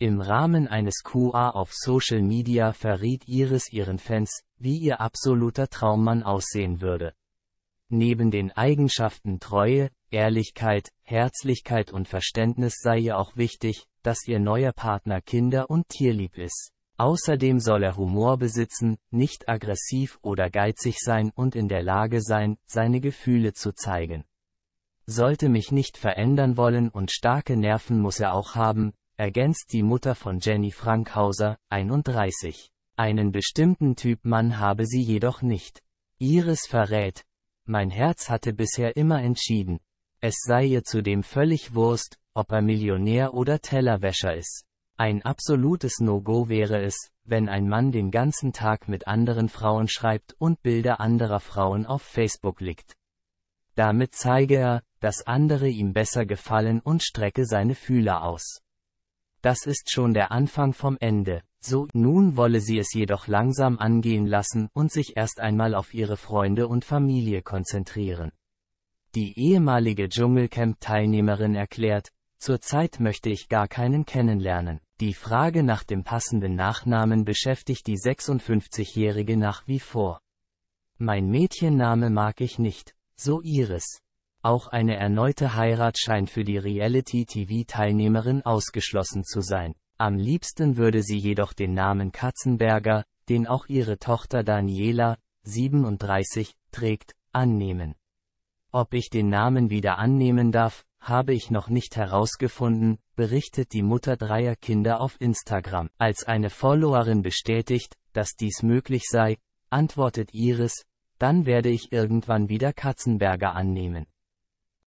Im Rahmen eines QA auf Social Media verriet Iris ihren Fans, wie ihr absoluter Traummann aussehen würde. Neben den Eigenschaften Treue, Ehrlichkeit, Herzlichkeit und Verständnis sei ihr auch wichtig, dass ihr neuer Partner Kinder und tierlieb ist. Außerdem soll er Humor besitzen, nicht aggressiv oder geizig sein und in der Lage sein, seine Gefühle zu zeigen. Sollte mich nicht verändern wollen und starke Nerven muss er auch haben, ergänzt die Mutter von Jenny Frankhauser, 31. Einen bestimmten Typ Mann habe sie jedoch nicht. Iris verrät, mein Herz hatte bisher immer entschieden. Es sei ihr zudem völlig Wurst, ob er Millionär oder Tellerwäscher ist. Ein absolutes No-Go wäre es, wenn ein Mann den ganzen Tag mit anderen Frauen schreibt und Bilder anderer Frauen auf Facebook legt. Damit zeige er, dass andere ihm besser gefallen und strecke seine Fühler aus das ist schon der Anfang vom Ende. So, nun wolle sie es jedoch langsam angehen lassen und sich erst einmal auf ihre Freunde und Familie konzentrieren. Die ehemalige Dschungelcamp-Teilnehmerin erklärt, zurzeit möchte ich gar keinen kennenlernen. Die Frage nach dem passenden Nachnamen beschäftigt die 56-Jährige nach wie vor. Mein Mädchenname mag ich nicht, so Iris. Auch eine erneute Heirat scheint für die Reality-TV-Teilnehmerin ausgeschlossen zu sein. Am liebsten würde sie jedoch den Namen Katzenberger, den auch ihre Tochter Daniela, 37, trägt, annehmen. Ob ich den Namen wieder annehmen darf, habe ich noch nicht herausgefunden, berichtet die Mutter dreier Kinder auf Instagram. Als eine Followerin bestätigt, dass dies möglich sei, antwortet Iris, dann werde ich irgendwann wieder Katzenberger annehmen.